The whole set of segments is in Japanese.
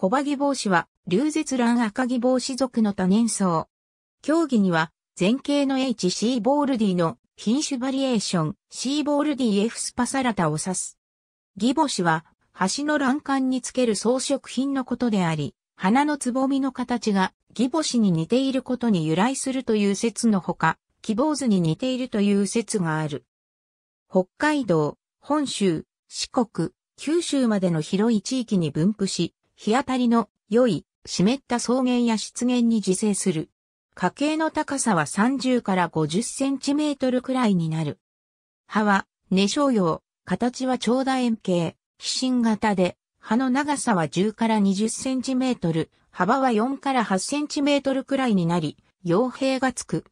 コバギ帽子は、流絶卵赤木帽子族の多年草。競技には、前景の HC ボールディの品種バリエーション C ボールディ F スパサラタを指す。ギボシは、橋の欄干につける装飾品のことであり、花のつぼみの形がギボシに似ていることに由来するという説のほか、希望図に似ているという説がある。北海道、本州、四国、九州までの広い地域に分布し、日当たりの良い湿った草原や湿原に自生する。花茎の高さは30から50センチメートルくらいになる。葉は、根小葉、形は長楕円形、飛心型で、葉の長さは10から20センチメートル、幅は4から8センチメートルくらいになり、傭兵がつく。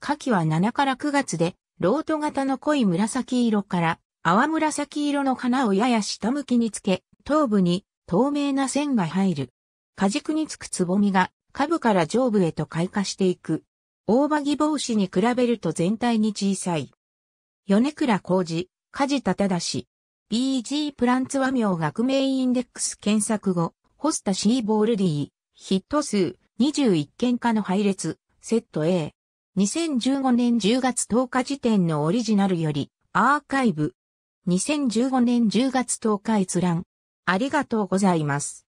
夏季は7から9月で、ロート型の濃い紫色から、淡紫色の花をやや下向きにつけ、頭部に透明な線が入る。果軸につくつぼみが、下部から上部へと開花していく。大葉木帽子に比べると全体に小さい。米倉浩二、梶田忠 BG プランツ和名学名インデックス検索後、ホスタシーボール D、ヒット数21件化の配列、セット A。2015年10月10日時点のオリジナルより、アーカイブ。2015年10月10日閲覧。ありがとうございます。